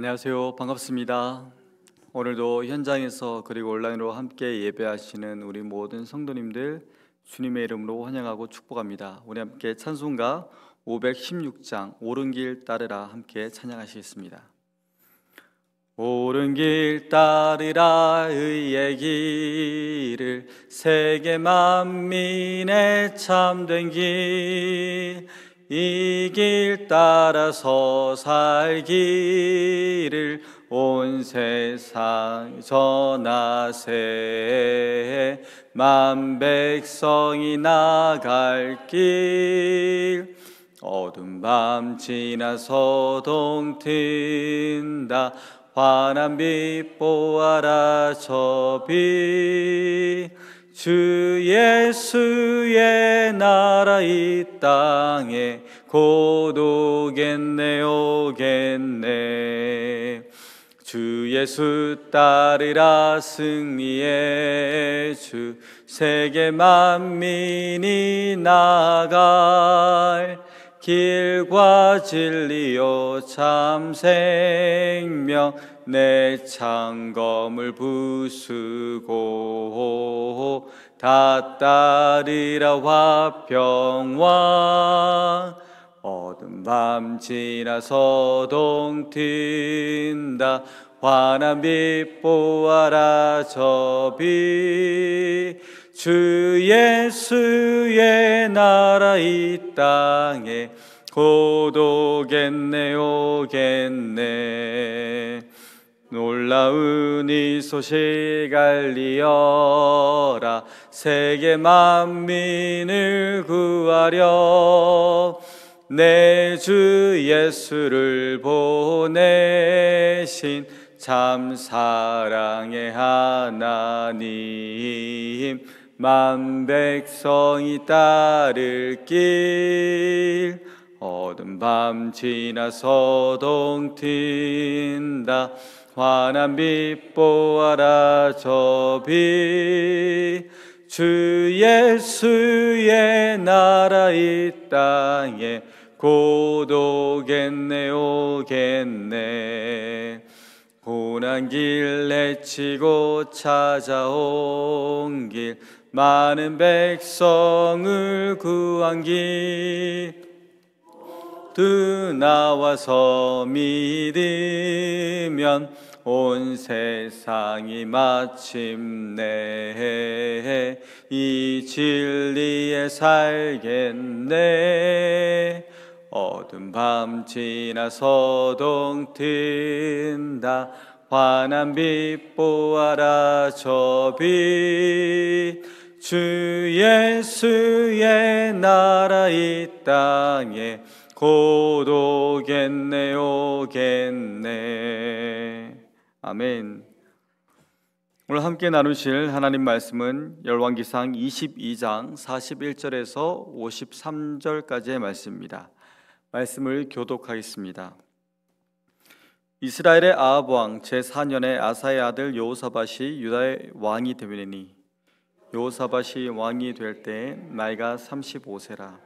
안녕하세요. 반갑습니다. 오늘도 현장에서 그리고 온라인으로 함께 예배하시는 우리 모든 성도님들 주님의 이름으로 환영하고 축복합니다. 우리 함께 찬송가 516장 오른 길 따르라 함께 찬양하시겠습니다. 오른 길 따르라 의의 길을 세계 만민의 참된 길 이길 따라서 살기를 온 세상 전하세 만 백성이 나갈 길 어둠 밤 지나서 동튼다 환한 빛 보아라 저빛 주 예수의 나라 이 땅에 곧 오겠네 오겠네 주 예수 따르라 승리해주 세계 만민이 나갈 길과 진리요 참 생명 내 창검을 부수고 다다리라화평화 어둠 밤 지나 서동 튄다 환한 빛 보아라 저비 주 예수의 나라 이 땅에 고독겠네 오겠네 놀라운 이 소식 알리어라 세계 만민을 구하려 내 주 예수를 보내신 참 사랑의 하나님 만 백성이 따를 길 어둠 밤 지나서 동틴다 환한 빛 보아라 저비주 예수의 나라 이 땅에 고도겠네 오겠네 고난 길 내치고 찾아온 길 많은 백성을 구한 길두 나와서 믿으면 온 세상이 마침내 이 진리에 살겠네 어둠 밤 지나 서동 튼다 환한 빛 보아라 저 빛 주 예수의 나라 이 땅에 곧 오겠네 오겠네 아멘. 오늘 함께 나누실 하나님 말씀은 열왕기상 22장 41절에서 53절까지의 말씀입니다. 말씀을 교독하겠습니다. 이스라엘의 아합 왕 제4년에 아사의 아들 여호사밧이 유다의 왕이 되리니 여호사밧이 왕이 될 때 나이가 35세라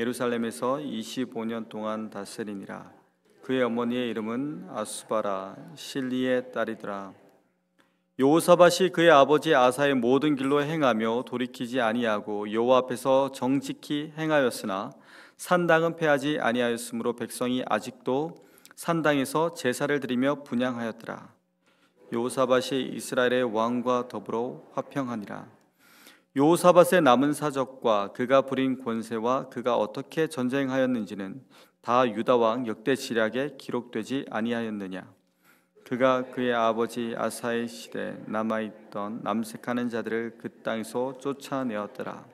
예루살렘에서 25년 동안 다스리니라 그의 어머니의 이름은 아수바라 실리의 딸이더라. 요사밭이 그의 아버지 아사의 모든 길로 행하며 돌이키지 아니하고 여호와 앞에서 정직히 행하였으나 산당은 패하지 아니하였으므로 백성이 아직도 산당에서 제사를 드리며 분양하였더라. 요사밭이 이스라엘의 왕과 더불어 화평하니라. 요사밭의 남은 사적과 그가 부린 권세와 그가 어떻게 전쟁하였는지는 다 유다 왕 역대 지략에 기록되지 아니하였느냐? 그가 그의 아버지 아사의 시대 남아 있던 남색하는 자들을 그 땅에서 쫓아내었더라.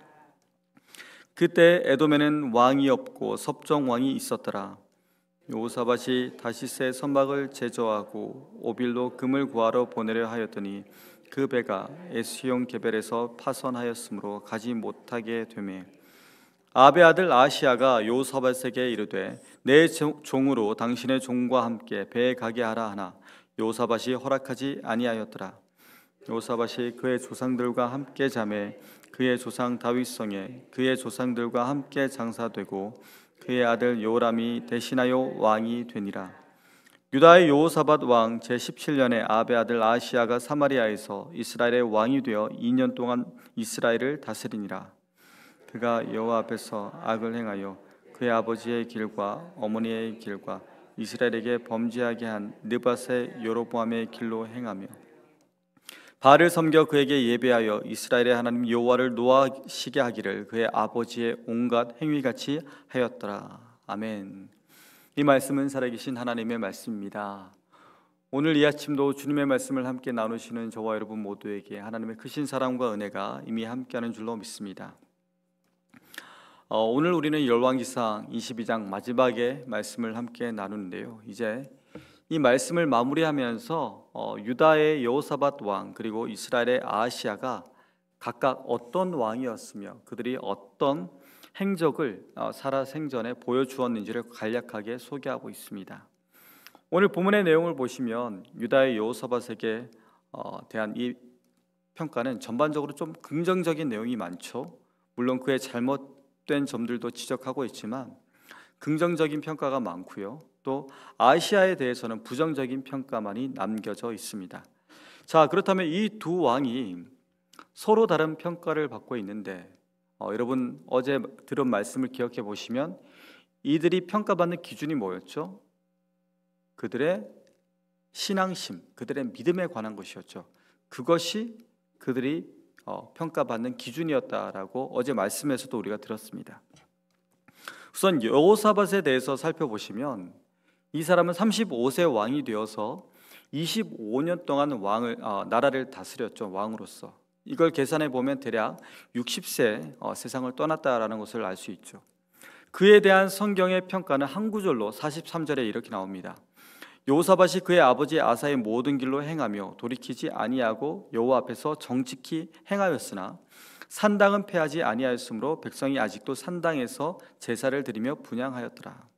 그때 에돔에는 왕이 없고 섭정 왕이 있었더라. 요사밭이 다시스의 선박을 제조하고 오빌로 금을 구하러 보내려 하였더니 그 배가 에스용 개별에서 파선하였으므로 가지 못하게 되매 아베 아들 아시아가 요사밧에게 이르되 내 종으로 당신의 종과 함께 배에 가게 하라 하나 요사밧이 허락하지 아니하였더라 요사밧이 그의 조상들과 함께 잠에 그의 조상 다윗 성에 그의 조상들과 함께 장사되고 그의 아들 요람이 대신하여 왕이 되니라 유다의 요사밧 왕 제17년에 아베 아들 아시아가 사마리아에서 이스라엘의 왕이 되어 2년 동안 이스라엘을 다스리니라 그가 여호와 앞에서 악을 행하여 그의 아버지의 길과 어머니의 길과 이스라엘에게 범죄하게 한 느바세 여로보암의 길로 행하며 바알을 섬겨 그에게 예배하여 이스라엘의 하나님 여호와를 노하시게 하기를 그의 아버지의 온갖 행위같이 하였더라. 아멘. 이 말씀은 살아계신 하나님의 말씀입니다. 오늘 이 아침도 주님의 말씀을 함께 나누시는 저와 여러분 모두에게 하나님의 크신 사랑과 은혜가 이미 함께하는 줄로 믿습니다. 어, 오늘 우리는 열왕기상 22장 마지막에 말씀을 함께 나누는데요. 이제 이 말씀을 마무리하면서 어, 유다의 여호사밧 왕 그리고 이스라엘의 아시아가 각각 어떤 왕이었으며 그들이 어떤 행적을 어, 살아 생전에 보여주었는지를 간략하게 소개하고 있습니다. 오늘 본문의 내용을 보시면 유다의 여호사밧에게 대한 이 평가는 전반적으로 좀 긍정적인 내용이 많죠. 물론 그의 잘못 잘못된 점들도 지적하고 있지만 긍정적인 평가가 많고요. 또 아시아에 대해서는 부정적인 평가만이 남겨져 있습니다. 자, 그렇다면 이 두 왕이 서로 다른 평가를 받고 있는데 어, 여러분 어제 들은 말씀을 기억해 보시면 이들이 평가받는 기준이 뭐였죠? 그들의 신앙심, 그들의 믿음에 관한 것이었죠. 그것이 그들이 어, 평가받는 기준이었다라고 어제 말씀에서도 우리가 들었습니다. 우선 여호사밧에 대해서 살펴보시면 이 사람은 35세 왕이 되어서 25년 동안 왕을 어, 나라를 다스렸죠 왕으로서 이걸 계산해 보면 대략 60세 어, 세상을 떠났다라는 것을 알 수 있죠. 그에 대한 성경의 평가는 한 구절로 43절에 이렇게 나옵니다. 요사밭이 그의 아버지 아사의 모든 길로 행하며 돌이키지 아니하고 여호와 앞에서 정직히 행하였으나 산당은 패하지 아니하였으므로 백성이 아직도 산당에서 제사를 드리며 분양하였더라.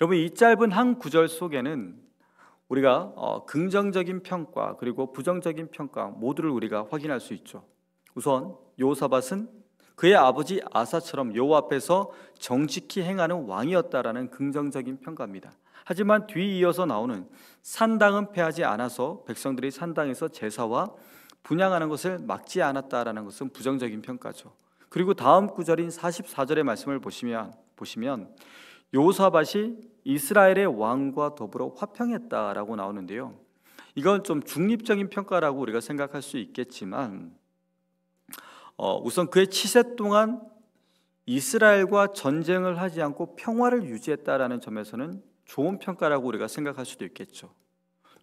여러분 이 짧은 한 구절 속에는 우리가 어, 긍정적인 평가 그리고 부정적인 평가 모두를 우리가 확인할 수 있죠. 우선 요사밭은 그의 아버지 아사처럼 여호와 앞에서 정직히 행하는 왕이었다라는 긍정적인 평가입니다. 하지만 뒤이어서 나오는 산당은 패하지 않아서 백성들이 산당에서 제사와 분양하는 것을 막지 않았다라는 것은 부정적인 평가죠. 그리고 다음 구절인 44절의 말씀을 보시면 보시면 요사밭이 이스라엘의 왕과 더불어 화평했다라고 나오는데요. 이건 좀 중립적인 평가라고 우리가 생각할 수 있겠지만 어, 우선 그의 치세 동안 이스라엘과 전쟁을 하지 않고 평화를 유지했다라는 점에서는 좋은 평가라고 우리가 생각할 수도 있겠죠.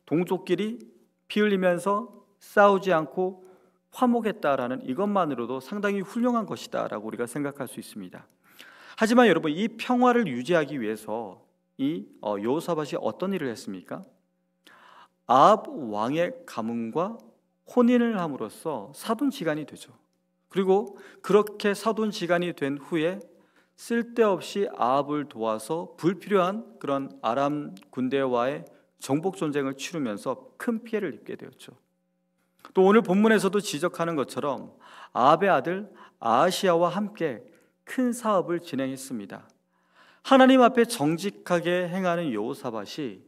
동족끼리 피 흘리면서 싸우지 않고 화목했다라는 이것만으로도 상당히 훌륭한 것이다라고 우리가 생각할 수 있습니다. 하지만 여러분 이 평화를 유지하기 위해서 이 어, 여호사밧이 어떤 일을 했습니까? 아합 왕의 가문과 혼인을 함으로써 사돈 지간이 되죠. 그리고 그렇게 사돈 지간이 된 후에 쓸데없이 아합을 도와서 불필요한 그런 아람 군대와의 정복 전쟁을 치르면서 큰 피해를 입게 되었죠. 또 오늘 본문에서도 지적하는 것처럼 아합의 아들 아시아와 함께 큰 사업을 진행했습니다. 하나님 앞에 정직하게 행하는 여호사밧이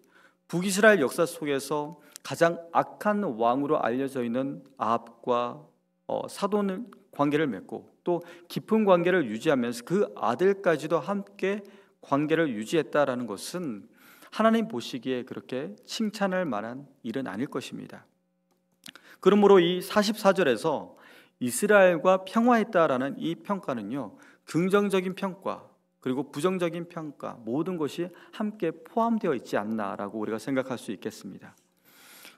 북이스라엘 역사 속에서 가장 악한 왕으로 알려져 있는 아합과 어, 사돈 관계를 맺고 또 깊은 관계를 유지하면서 그 아들까지도 함께 관계를 유지했다라는 것은 하나님 보시기에 그렇게 칭찬할 만한 일은 아닐 것입니다. 그러므로 이 44절에서 이스라엘과 평화했다라는 이 평가는요. 긍정적인 평가 그리고 부정적인 평가 모든 것이 함께 포함되어 있지 않나라고 우리가 생각할 수 있겠습니다.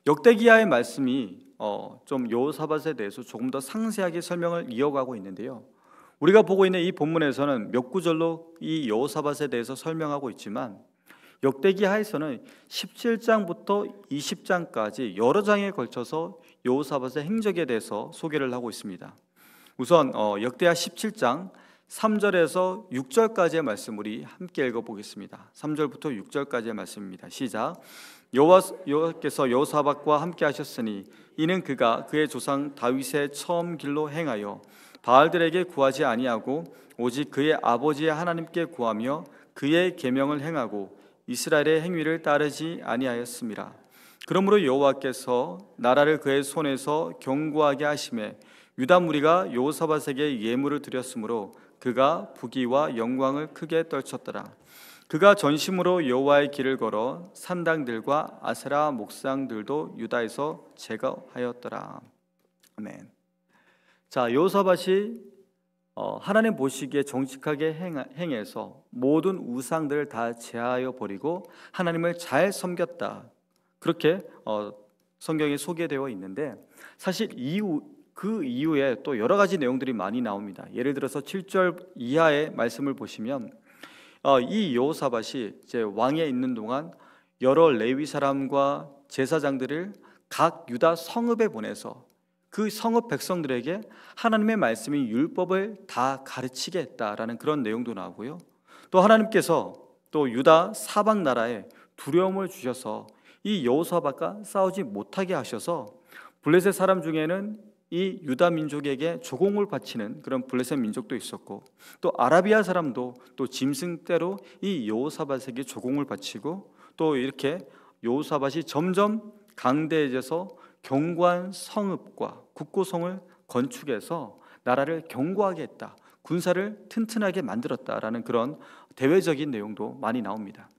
역대기야의 말씀이 어, 좀 여호사밧에 대해서 조금 더 상세하게 설명을 이어가고 있는데요. 우리가 보고 있는 이 본문에서는 몇 구절로 이 여호사밧에 대해서 설명하고 있지만 역대기하에서는 17장부터 20장까지 여러 장에 걸쳐서 여호사밧의 행적에 대해서 소개를 하고 있습니다. 우선 어, 역대하 17장 3절에서 6절까지의 말씀 우리 함께 읽어보겠습니다. 3절부터 6절까지의 말씀입니다. 시작. 여호와 께서 여호사박과 함께 하셨으니 이는 그가 그의 조상 다윗의 처음 길로 행하여 바알들에게 구하지 아니하고 오직 그의 아버지의 하나님께 구하며 그의 계명을 행하고 이스라엘의 행위를 따르지 아니하였습니다. 그러므로 여호와께서 나라를 그의 손에서 경고하게 하심에 유다 무리가 여호사밧에게 예물을 드렸으므로 그가 부귀와 영광을 크게 떨쳤더라. 그가 전심으로 여호와의 길을 걸어 산당들과 아세라 목상들도 유다에서 제거하였더라. 아멘. 자, 여호사밧이 어, 하나님 보시기에 정직하게 행해서 모든 우상들을 다 제하여 버리고 하나님을 잘 섬겼다. 그렇게 어, 성경에 소개되어 있는데 사실 이후 그 이후에 또 여러 가지 내용들이 많이 나옵니다. 예를 들어서 7절 이하의 말씀을 보시면 어, 이 여호사밧이 이제 왕에 있는 동안 여러 레위 사람과 제사장들을 각 유다 성읍에 보내서 그 성읍 백성들에게 하나님의 말씀인 율법을 다 가르치게 했다라는 그런 내용도 나오고요. 또 하나님께서 또 유다 사방 나라에 두려움을 주셔서 이 여호사밧과 싸우지 못하게 하셔서 블레셋 사람 중에는 이 유다 민족에게 조공을 바치는 그런 블레셋 민족도 있었고 또 아라비아 사람도 또 짐승대로 이 여호사밧에게 조공을 바치고 또 이렇게 여호사밧이 점점 강대해져서 경관 성읍과 국고성을 건축해서 나라를 견고하게 했다. 군사를 튼튼하게 만들었다라는 그런 대외적인 내용도 많이 나옵니다.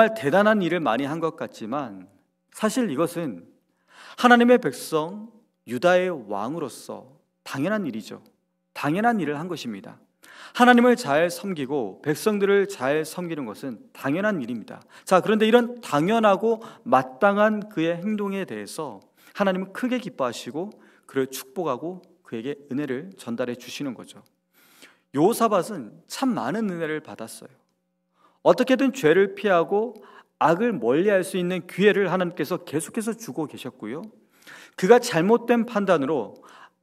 정말 대단한 일을 많이 한 것 같지만 사실 이것은 하나님의 백성 유다의 왕으로서 당연한 일이죠. 당연한 일을 한 것입니다. 하나님을 잘 섬기고 백성들을 잘 섬기는 것은 당연한 일입니다. 자, 그런데 이런 당연하고 마땅한 그의 행동에 대해서 하나님은 크게 기뻐하시고 그를 축복하고 그에게 은혜를 전달해 주시는 거죠. 요사밭은 참 많은 은혜를 받았어요. 어떻게든 죄를 피하고 악을 멀리할 수 있는 기회를 하나님께서 계속해서 주고 계셨고요. 그가 잘못된 판단으로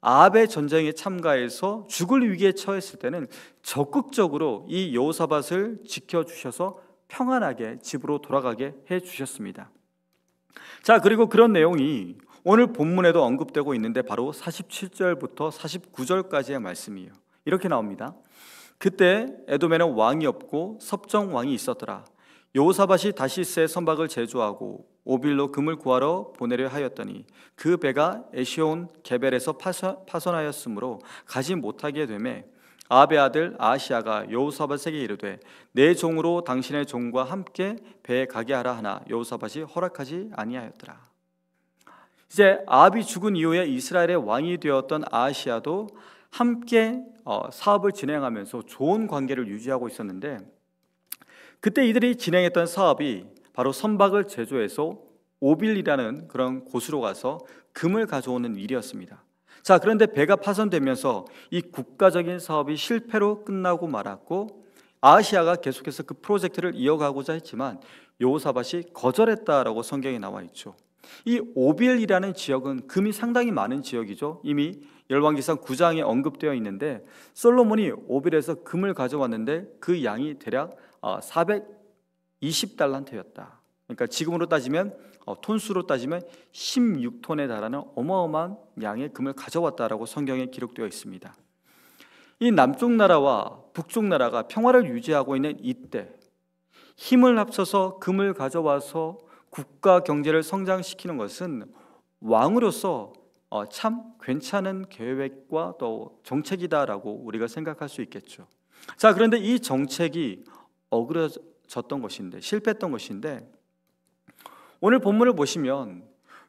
아베 전쟁에 참가해서 죽을 위기에 처했을 때는 적극적으로 이 여호사밧을 지켜주셔서 평안하게 집으로 돌아가게 해주셨습니다. 자 그리고 그런 내용이 오늘 본문에도 언급되고 있는데 바로 47절부터 49절까지의 말씀이에요. 이렇게 나옵니다. 그때 에도메는 왕이 없고 섭정 왕이 있었더라. 요사밭이 다시스의 선박을 제조하고 오빌로 금을 구하러 보내려 하였더니 그 배가 에시온 개벨에서 파손, 하였으므로 가지 못하게 되매 아베 아들 아시아가 요호사밭에게 이르되 내 종으로 당신의 종과 함께 배에 가게 하라 하나 요사밭이 허락하지 아니하였더라. 이제 아비 죽은 이후에 이스라엘의 왕이 되었던 아시아도 함께 어, 사업을 진행하면서 좋은 관계를 유지하고 있었는데 그때 이들이 진행했던 사업이 바로 선박을 제조해서 오빌이라는 그런 곳으로 가서 금을 가져오는 일이었습니다. 자, 그런데 배가 파손되면서 이 국가적인 사업이 실패로 끝나고 말았고 아시아가 계속해서 그 프로젝트를 이어가고자 했지만 요사밭이 거절했다라고 성경에 나와 있죠. 이 오빌이라는 지역은 금이 상당히 많은 지역이죠. 이미 열왕기상 9장에 언급되어 있는데 솔로몬이 오빌에서 금을 가져왔는데 그 양이 대략 420달란트였다. 어, 그러니까 지금으로 따지면 어, 톤수로 따지면 16톤에 달하는 어마어마한 양의 금을 가져왔다라고 성경에 기록되어 있습니다. 이 남쪽 나라와 북쪽 나라가 평화를 유지하고 있는 이때 힘을 합쳐서 금을 가져와서 국가 경제를 성장시키는 것은 왕으로서 어, 참 괜찮은 계획과 또 정책이다라고 우리가 생각할 수 있겠죠. 자, 그런데 이 정책이 어그러졌던 것인데 실패했던 것인데 오늘 본문을 보시면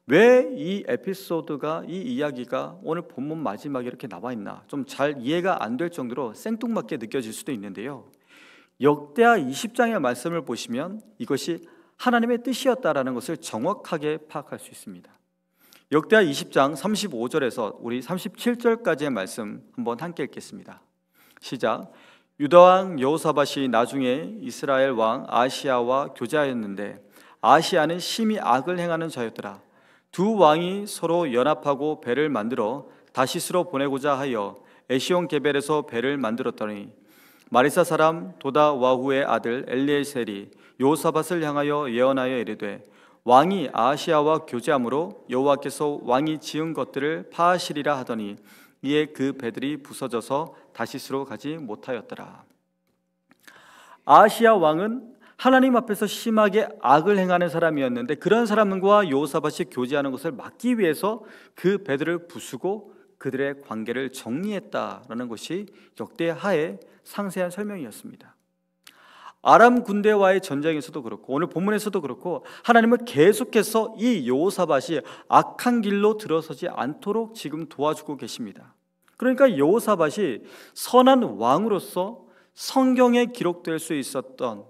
왜 이 에피소드가 이 이야기가 오늘 본문 마지막에 이렇게 나와 있나 좀 잘 이해가 안 될 정도로 생뚱맞게 느껴질 수도 있는데요. 역대하 20장의 말씀을 보시면 이것이 하나님의 뜻이었다라는 것을 정확하게 파악할 수 있습니다. 역대하 20장 35절에서 우리 37절까지의 말씀 한번 함께 읽겠습니다. 시작. 유다 왕여호사밭이 나중에 이스라엘 왕 아시아와 교제하였는데 아시아는 심히 악을 행하는 자였더라. 두 왕이 서로 연합하고 배를 만들어 다시스로 보내고자 하여 에시온 게벨에서 배를 만들었더니 마리사 사람 도다 와후의 아들 엘리에셀이 요사밭을 향하여 예언하여 이르되 왕이 아시아와 교제함으로 여호와께서 왕이 지은 것들을 파하시리라 하더니 이에 그 배들이 부서져서 다시스로 가지 못하였더라. 아시아 왕은 하나님 앞에서 심하게 악을 행하는 사람이었는데 그런 사람과 요사밭이 교제하는 것을 막기 위해서 그 배들을 부수고 그들의 관계를 정리했다라는 것이 역대하의 상세한 설명이었습니다. 아람 군대와의 전쟁에서도 그렇고 오늘 본문에서도 그렇고 하나님은 계속해서 이 요사밭이 악한 길로 들어서지 않도록 지금 도와주고 계십니다. 그러니까 여호사밭이 선한 왕으로서 성경에 기록될 수 있었던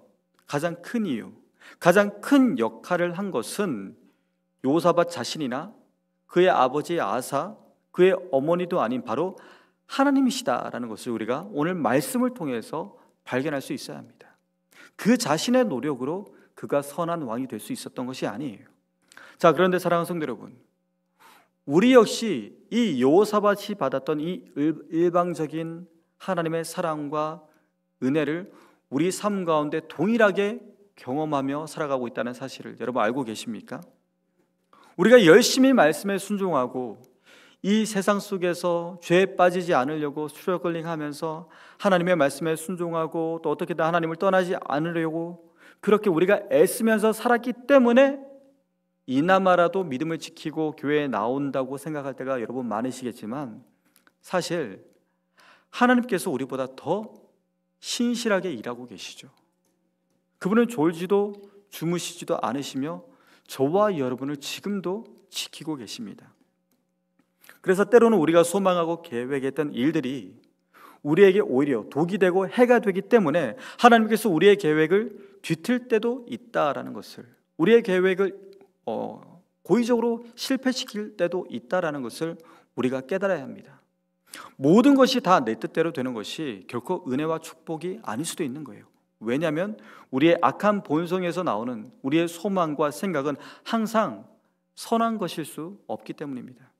가장 큰 이유, 가장 큰 역할을 한 것은 여호사밭 자신이나 그의 아버지 아사, 그의 어머니도 아닌 바로 하나님이시다라는 것을 우리가 오늘 말씀을 통해서 발견할 수 있어야 합니다. 그 자신의 노력으로 그가 선한 왕이 될 수 있었던 것이 아니에요. 자, 그런데 사랑하는 성도 여러분, 우리 역시 이여사밭이 받았던 이 일방적인 하나님의 사랑과 은혜를 우리 삶 가운데 동일하게 경험하며 살아가고 있다는 사실을 여러분 알고 계십니까? 우리가 열심히 말씀에 순종하고 이 세상 속에서 죄에 빠지지 않으려고 스트러글링하면서 하나님의 말씀에 순종하고 또 어떻게든 하나님을 떠나지 않으려고 그렇게 우리가 애쓰면서 살았기 때문에 이나마라도 믿음을 지키고 교회에 나온다고 생각할 때가 여러분 많으시겠지만 사실 하나님께서 우리보다 더 신실하게 일하고 계시죠. 그분은 졸지도 주무시지도 않으시며 저와 여러분을 지금도 지키고 계십니다. 그래서 때로는 우리가 소망하고 계획했던 일들이 우리에게 오히려 독이 되고 해가 되기 때문에 하나님께서 우리의 계획을 뒤틀 때도 있다라는 것을 우리의 계획을 어, 고의적으로 실패시킬 때도 있다라는 것을 우리가 깨달아야 합니다. 모든 것이 다 내 뜻대로 되는 것이 결코 은혜와 축복이 아닐 수도 있는 거예요. 왜냐하면 우리의 악한 본성에서 나오는 우리의 소망과 생각은 항상 선한 것일 수 없기 때문입니다.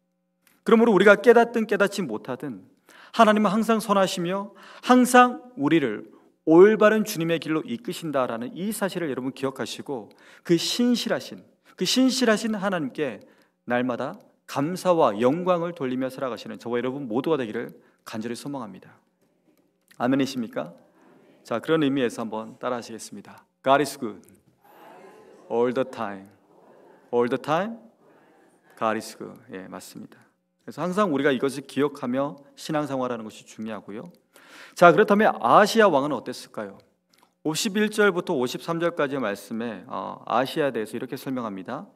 그러므로 우리가 깨닫든 깨닫지 못하든 하나님은 항상 선하시며 항상 우리를 올바른 주님의 길로 이끄신다라는 이 사실을 여러분 기억하시고 그 신실하신 그 신실하신 하나님께 날마다 감사와 영광을 돌리며 살아가시는 저와 여러분 모두가 되기를 간절히 소망합니다. 아멘이십니까? 자, 그런 의미에서 한번 따라하시겠습니다. God is good all the time. all the time God is good. 예, 맞습니다. 그래서 항상 우리가 이것을 기억하며 신앙생활하는 것이 중요하고요. 자, 그렇다면 아시아 왕은 어땠을까요? 51절부터 53절까지의 말씀에 어, 아시아에 대해서 이렇게 설명합니다.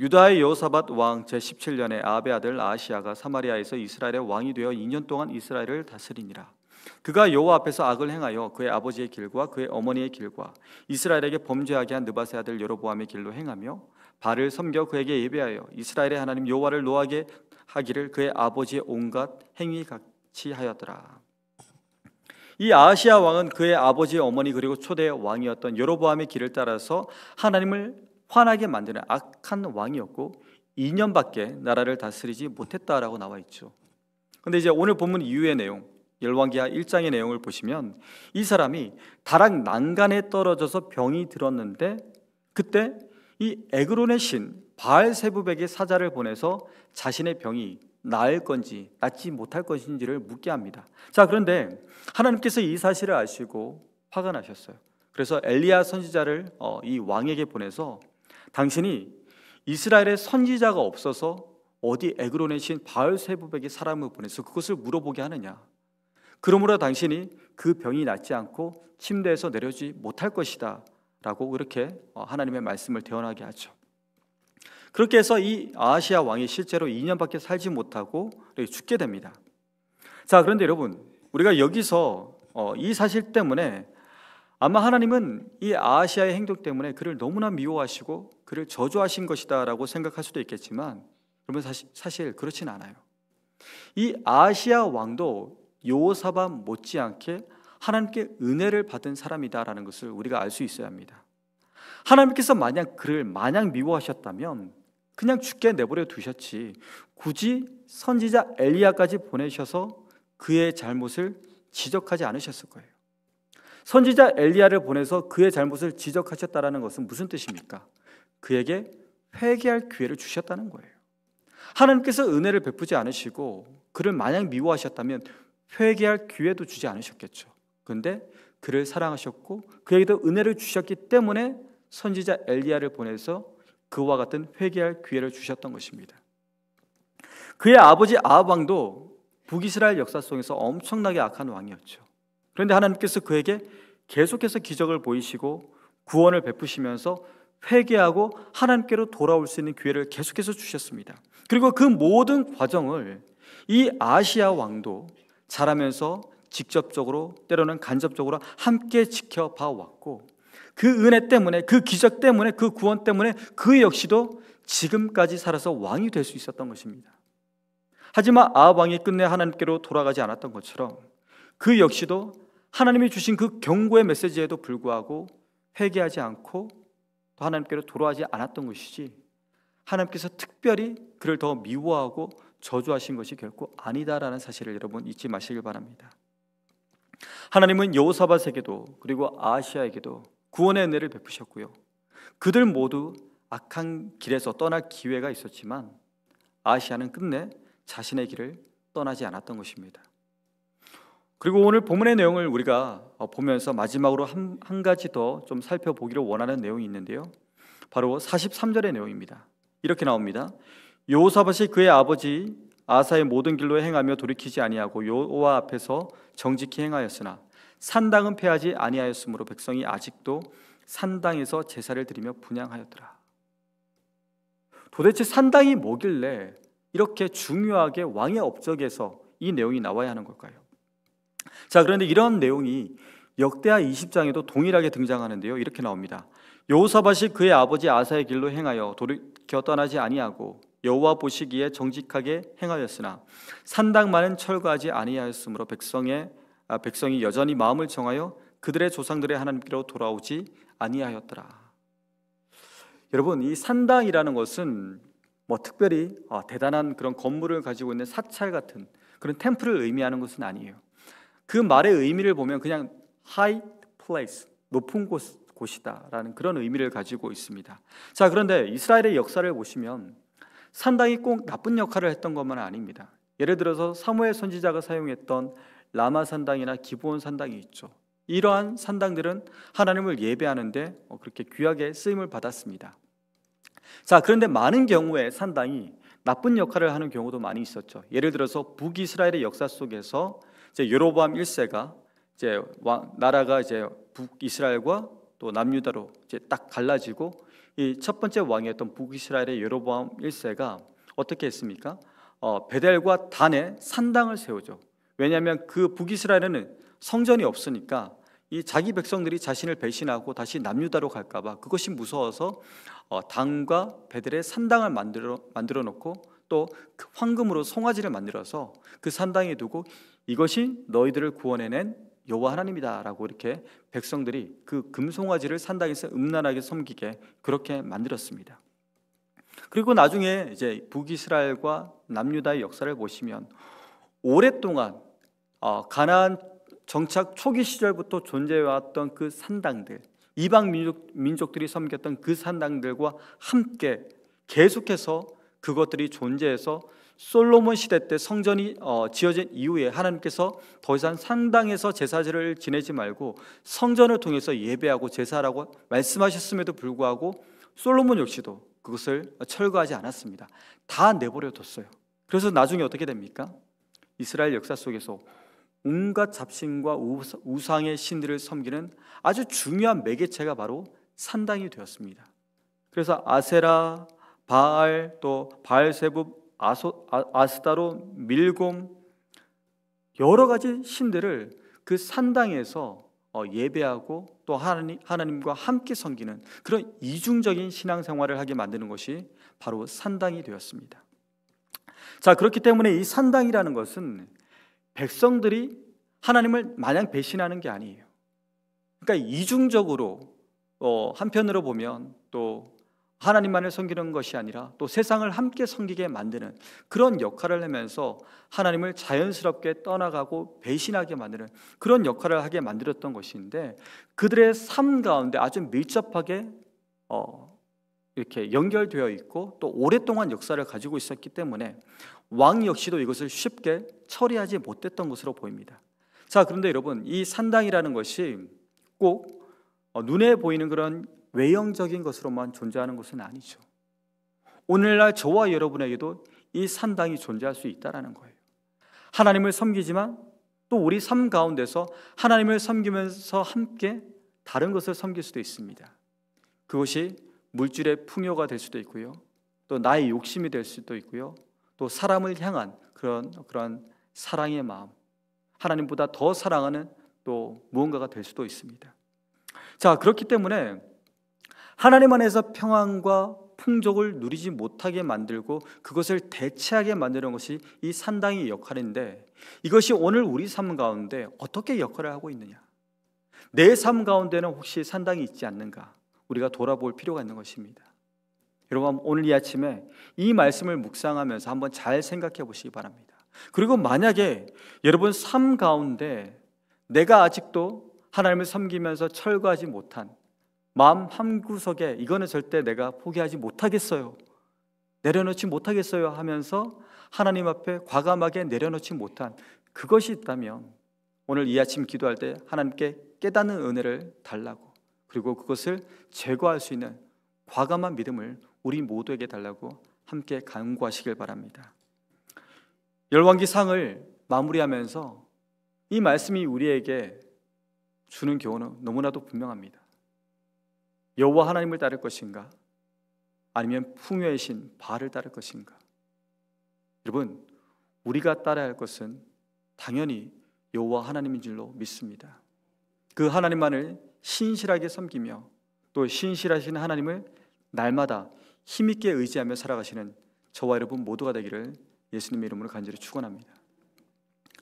유다의 여호사밧 왕 제17년에 아합 아들 아시아가 사마리아에서 이스라엘의 왕이 되어 2년 동안 이스라엘을 다스리니라. 그가 여호와 앞에서 악을 행하여 그의 아버지의 길과 그의 어머니의 길과 이스라엘에게 범죄하게 한 느바세 아들 여로보암의 길로 행하며 발을 섬겨 그에게 예배하여 이스라엘의 하나님 여호와를 노하게 하기를 그의 아버지의 온갖 행위 같이 하였더라. 이아시아 왕은 그의 아버지 어머니 그리고 초대 왕이었던 여로보암의 길을 따라서 하나님을 환하게 만드는 악한 왕이었고 2년밖에 나라를 다스리지 못했다라고 나와 있죠. 근데 이제 오늘 본문 이후의 내용 열왕기하 1장의 내용을 보시면 이 사람이 다락 난간에 떨어져서 병이 들었는데 그때 이 에그론의 신 바알 세부백의 사자를 보내서 자신의 병이 나을 건지 낫지 못할 것인지를 묻게 합니다. 자, 그런데 하나님께서 이 사실을 아시고 화가 나셨어요. 그래서 엘리야 선지자를 어, 이 왕에게 보내서 당신이 이스라엘에 선지자가 없어서 어디 에그론의 신 바알 세부백에 사람을 보내서 그것을 물어보게 하느냐. 그러므로 당신이 그 병이 낫지 않고 침대에서 내려지 못할 것이다라고 그렇게 어, 하나님의 말씀을 대언하게 하죠. 그렇게 해서 이 아시아 왕이 실제로 2년밖에 살지 못하고 죽게 됩니다. 자, 그런데 여러분, 우리가 여기서 어, 이 사실 때문에 아마 하나님은 이 아시아의 행동 때문에 그를 너무나 미워하시고 그를 저주하신 것이다라고 생각할 수도 있겠지만 여러분 사실, 사실 그렇진 않아요. 이 아시아 왕도 요사밤 못지않게 하나님께 은혜를 받은 사람이다라는 것을 우리가 알 수 있어야 합니다. 하나님께서 만약 그를 마냥 미워하셨다면 그냥 죽게 내버려 두셨지. 굳이 선지자 엘리야까지 보내셔서 그의 잘못을 지적하지 않으셨을 거예요. 선지자 엘리야를 보내서 그의 잘못을 지적하셨다는 것은 무슨 뜻입니까? 그에게 회개할 기회를 주셨다는 거예요. 하나님께서 은혜를 베푸지 않으시고 그를 마냥 미워하셨다면 회개할 기회도 주지 않으셨겠죠. 그런데 그를 사랑하셨고 그에게도 은혜를 주셨기 때문에 선지자 엘리야를 보내서 그와 같은 회개할 기회를 주셨던 것입니다. 그의 아버지 아 왕도 북이스라엘 역사 속에서 엄청나게 악한 왕이었죠. 그런데 하나님께서 그에게 계속해서 기적을 보이시고 구원을 베푸시면서 회개하고 하나님께로 돌아올 수 있는 기회를 계속해서 주셨습니다. 그리고 그 모든 과정을 이 아시아 왕도 자라면서 직접적으로 때로는 간접적으로 함께 지켜봐 왔고 그 은혜 때문에, 그 기적 때문에, 그 구원 때문에 그 역시도 지금까지 살아서 왕이 될 수 있었던 것입니다. 하지만 아합왕이 끝내 하나님께로 돌아가지 않았던 것처럼 그 역시도 하나님이 주신 그 경고의 메시지에도 불구하고 회개하지 않고 또 하나님께로 돌아가지 않았던 것이지 하나님께서 특별히 그를 더 미워하고 저주하신 것이 결코 아니다라는 사실을 여러분 잊지 마시길 바랍니다. 하나님은 여호사밧에게도 그리고 아시아에게도 구원의 은혜를 베푸셨고요. 그들 모두 악한 길에서 떠날 기회가 있었지만 아시아는 끝내 자신의 길을 떠나지 않았던 것입니다. 그리고 오늘 본문의 내용을 우리가 어, 보면서 마지막으로 한, 한 가지 더 좀 살펴보기를 원하는 내용이 있는데요. 바로 43절의 내용입니다. 이렇게 나옵니다. 요사밧이 그의 아버지 아사의 모든 길로 행하며 돌이키지 아니하고 요호와 앞에서 정직히 행하였으나 산당은 패하지 아니하였으므로 백성이 아직도 산당에서 제사를 드리며 분양하였더라. 도대체 산당이 뭐길래 이렇게 중요하게 왕의 업적에서 이 내용이 나와야 하는 걸까요? 자, 그런데 이런 내용이 역대하 20장에도 동일하게 등장하는데요. 이렇게 나옵니다. 여호사밧이 그의 아버지 아사의 길로 행하여 돌이켜 떠나지 아니하고 여호와 보시기에 정직하게 행하였으나 산당만은 철거하지 아니하였으므로 백성의 아, 백성이 여전히 마음을 정하여 그들의 조상들의 하나님께로 돌아오지 아니하였더라. 여러분 이 산당이라는 것은 뭐 특별히 어, 대단한 그런 건물을 가지고 있는 사찰 같은 그런 템플을 의미하는 것은 아니에요. 그 말의 의미를 보면 그냥 high place 높은 곳 곳이다라는 그런 의미를 가지고 있습니다. 자 그런데 이스라엘의 역사를 보시면 산당이 꼭 나쁜 역할을 했던 것만 아닙니다. 예를 들어서 사무엘 선지자가 사용했던 라마 산당이나 기본 산당이 있죠. 이러한 산당들은 하나님을 예배하는데 어, 그렇게 귀하게 쓰임을 받았습니다. 자, 그런데 많은 경우에 산당이 나쁜 역할을 하는 경우도 많이 있었죠. 예를 들어서 북이스라엘의 역사 속에서 이제 여로보암 1세가 이제 나라가 이제 북이스라엘과 또 남유다로 이제 딱 갈라지고 이첫 번째 왕이었던 북이스라엘의 여로보암 1세가 어떻게 했습니까? 어, 베델과 단에 산당을 세우죠. 왜냐하면 그 북이스라엘에는 성전이 없으니까 이 자기 백성들이 자신을 배신하고 다시 남유다로 갈까봐 그것이 무서워서 어, 당과 베들의 산당을 만들어 만들어 놓고 또 그 황금으로 송아지를 만들어서 그 산당에 두고 이것이 너희들을 구원해낸 여호와 하나님이다라고 이렇게 백성들이 그 금송아지를 산당에서 음란하게 섬기게 그렇게 만들었습니다. 그리고 나중에 이제 북이스라엘과 남유다의 역사를 보시면 오랫동안 어, 가나안 정착 초기 시절부터 존재해왔던 그 산당들 이방 민족, 민족들이 섬겼던 그 산당들과 함께 계속해서 그것들이 존재해서 솔로몬 시대 때 성전이 어, 지어진 이후에 하나님께서 더 이상 산당에서 제사를 제 지내지 말고 성전을 통해서 예배하고 제사라고 말씀하셨음에도 불구하고 솔로몬 역시도 그것을 철거하지 않았습니다. 다 내버려 뒀어요. 그래서 나중에 어떻게 됩니까? 이스라엘 역사 속에서 온갖 잡신과 우상의 신들을 섬기는 아주 중요한 매개체가 바로 산당이 되었습니다. 그래서 아세라, 바알, 또 바알세붑, 아소, 아, 아스다로, 밀곰 여러 가지 신들을 그 산당에서 어, 예배하고 또 하나님, 하나님과 함께 섬기는 그런 이중적인 신앙생활을 하게 만드는 것이 바로 산당이 되었습니다. 자 그렇기 때문에 이 산당이라는 것은 백성들이 하나님을 마냥 배신하는 게 아니에요. 그러니까 이중적으로 어, 한편으로 보면 또 하나님만을 섬기는 것이 아니라 또 세상을 함께 섬기게 만드는 그런 역할을 하면서 하나님을 자연스럽게 떠나가고 배신하게 만드는 그런 역할을 하게 만들었던 것인데 그들의 삶 가운데 아주 밀접하게 어, 이렇게 연결되어 있고 또 오랫동안 역사를 가지고 있었기 때문에 왕 역시도 이것을 쉽게 처리하지 못했던 것으로 보입니다. 자, 그런데 여러분, 이 산당이라는 것이 꼭 어, 눈에 보이는 그런 외형적인 것으로만 존재하는 것은 아니죠. 오늘날 저와 여러분에게도 이 산당이 존재할 수 있다라는 거예요. 하나님을 섬기지만 또 우리 삶 가운데서 하나님을 섬기면서 함께 다른 것을 섬길 수도 있습니다. 그것이 물질의 풍요가 될 수도 있고요. 또 나의 욕심이 될 수도 있고요. 또 사람을 향한 그런 그런 사랑의 마음, 하나님보다 더 사랑하는 또 무언가가 될 수도 있습니다. 자, 그렇기 때문에 하나님 안에서 평안과 풍족을 누리지 못하게 만들고 그것을 대체하게 만드는 것이 이 산당의 역할인데 이것이 오늘 우리 삶 가운데 어떻게 역할을 하고 있느냐? 내 삶 가운데는 혹시 산당이 있지 않는가? 우리가 돌아볼 필요가 있는 것입니다. 여러분 오늘 이 아침에 이 말씀을 묵상하면서 한번 잘 생각해 보시기 바랍니다. 그리고 만약에 여러분 삶 가운데 내가 아직도 하나님을 섬기면서 철거하지 못한 마음 한 구석에 이거는 절대 내가 포기하지 못하겠어요. 내려놓지 못하겠어요 하면서 하나님 앞에 과감하게 내려놓지 못한 그것이 있다면 오늘 이 아침 기도할 때 하나님께 깨닫는 은혜를 달라고 그리고 그것을 제거할 수 있는 과감한 믿음을 우리 모두에게 달라고 함께 간구하시길 바랍니다. 열왕기 상을 마무리하면서 이 말씀이 우리에게 주는 교훈은 너무나도 분명합니다. 여호와 하나님을 따를 것인가? 아니면 풍요의 신 바를 따를 것인가? 여러분, 우리가 따라야 할 것은 당연히 여호와 하나님인 줄로 믿습니다. 그 하나님만을 신실하게 섬기며 또 신실하신 하나님을 날마다 힘있게 의지하며 살아가시는 저와 여러분 모두가 되기를 예수님의 이름으로 간절히 축원합니다.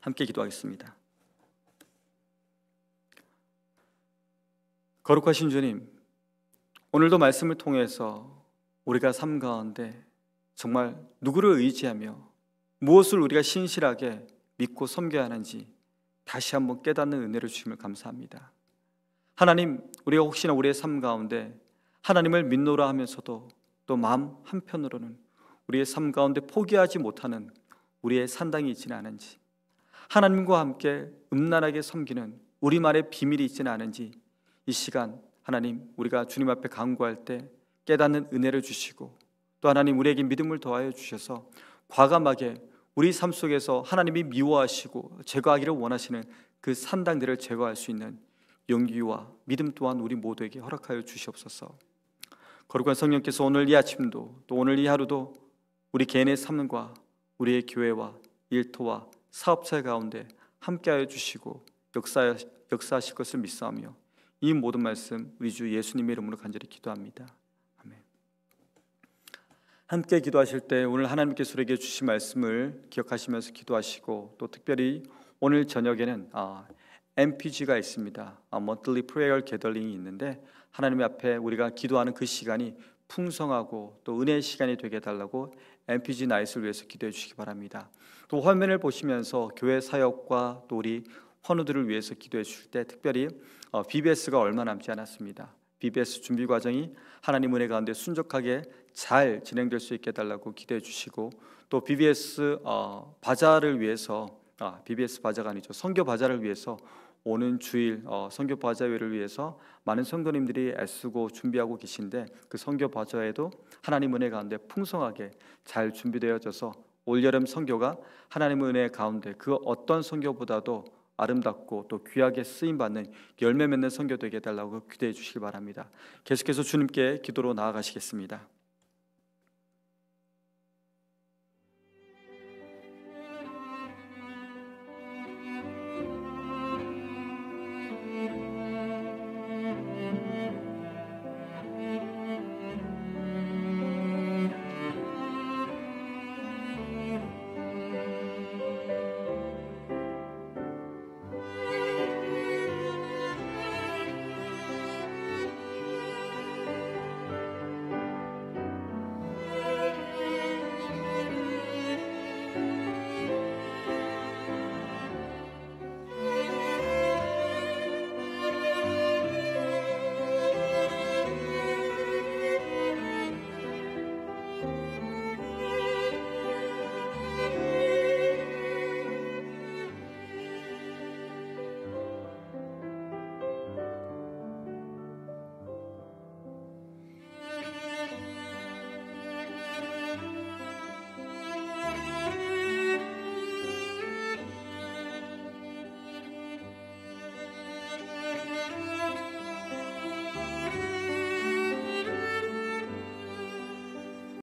함께 기도하겠습니다. 거룩하신 주님, 오늘도 말씀을 통해서 우리가 삶 가운데 정말 누구를 의지하며 무엇을 우리가 신실하게 믿고 섬겨야 하는지 다시 한번 깨닫는 은혜를 주심을 감사합니다. 하나님, 우리가 혹시나 우리의 삶 가운데 하나님을 믿노라 하면서도 또 마음 한편으로는 우리의 삶 가운데 포기하지 못하는 우리의 산당이 있지는 않은지 하나님과 함께 음란하게 섬기는 우리만의 비밀이 있지는 않은지 이 시간 하나님 우리가 주님 앞에 간구할 때 깨닫는 은혜를 주시고 또 하나님 우리에게 믿음을 더하여 주셔서 과감하게 우리 삶 속에서 하나님이 미워하시고 제거하기를 원하시는 그 산당들을 제거할 수 있는 용기와 믿음 또한 우리 모두에게 허락하여 주시옵소서. 거룩한 성령께서 오늘 이 아침도 또 오늘 이 하루도 우리 개인의 삶과 우리의 교회와 일터와 사업체 가운데 함께하여 주시고 역사, 역사하실 것을 믿사하며 이 모든 말씀 우리 주 예수님의 이름으로 간절히 기도합니다. 아멘. 함께 기도하실 때 오늘 하나님께서 우리에게 주신 말씀을 기억하시면서 기도하시고 또 특별히 오늘 저녁에는 아, MPG가 있습니다. 아, Monthly Prayer Gathering이 있는데 하나님 앞에 우리가 기도하는 그 시간이 풍성하고 또 은혜의 시간이 되게 달라고 MPG 나이스를 위해서 기도해 주시기 바랍니다. 또 화면을 보시면서 교회 사역과 또 우리 환우들을 위해서 기도해 주실 때 특별히 어, BBS가 얼마 남지 않았습니다. BBS 준비 과정이 하나님 은혜 가운데 순적하게 잘 진행될 수 있게 달라고 기도해 주시고 또 BBS 어, 바자를 위해서 아, BBS 바자가 아니죠. 선교 바자를 위해서 오는 주일 어, 선교 바자회를 위해서 많은 선교님들이 애쓰고 준비하고 계신데 그 선교 바자회도 하나님 은혜 가운데 풍성하게 잘 준비되어져서 올여름 선교가 하나님 은혜 가운데 그 어떤 선교보다도 아름답고 또 귀하게 쓰임 받는 열매 맺는 선교 되게 해달라고 기대해 주시기 바랍니다. 계속해서 주님께 기도로 나아가시겠습니다.